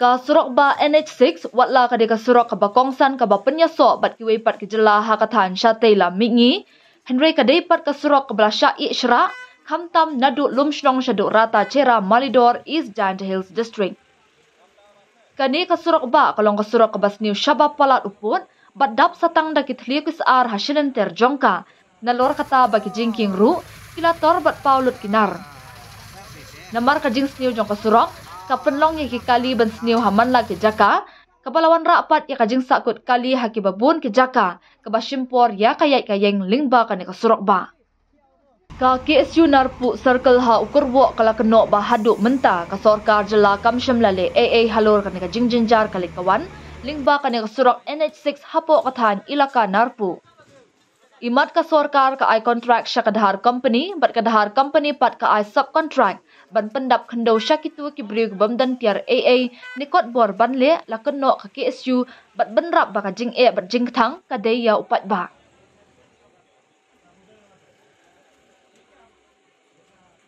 ka surok ba NH6 watla ka de ka surok ka ba ka ba penya bat ki wei pat ki jela ha ka than sha te la mi ngi ka de ka surok ka bla sha i shra kham tam nadu lum rata Cera malidor east giant hills district ka ne ka surok ba ka ka surok ka bas new shaba palat upun bat dap satang da ki thliek is ar ha shinen ter na lor kata bagi ki jingking ru kila tor bat paulut kinar namar ka jings new jong ka surok kapenlong yang kekali bensiniu haman lah ke jaka, kapalawan rapat yang kajing sakut kali haki babun ke jaka, kebasimpor ya kayak yang lingba kane kesurok ba. Kaki KSU Narpu Circle Ha ukur buak kala kenok bahaduk mentah kasorkar sorkar jela kamsyam lale AA halur kane ka jenjar kali kawan lingba kane ka surok NH6 hapok katan ilaka Narpu. Imat ka sorkar ka ai contract sya kadhar company, bat kadhar company pat ka ai subcontract. Ban pendap kendo sya kitu ki beriuk bamdan tiar AA, nikot bor ban le la kenok ka KSU, bat benrap baka jing e bat jing tang ka daya upat bak.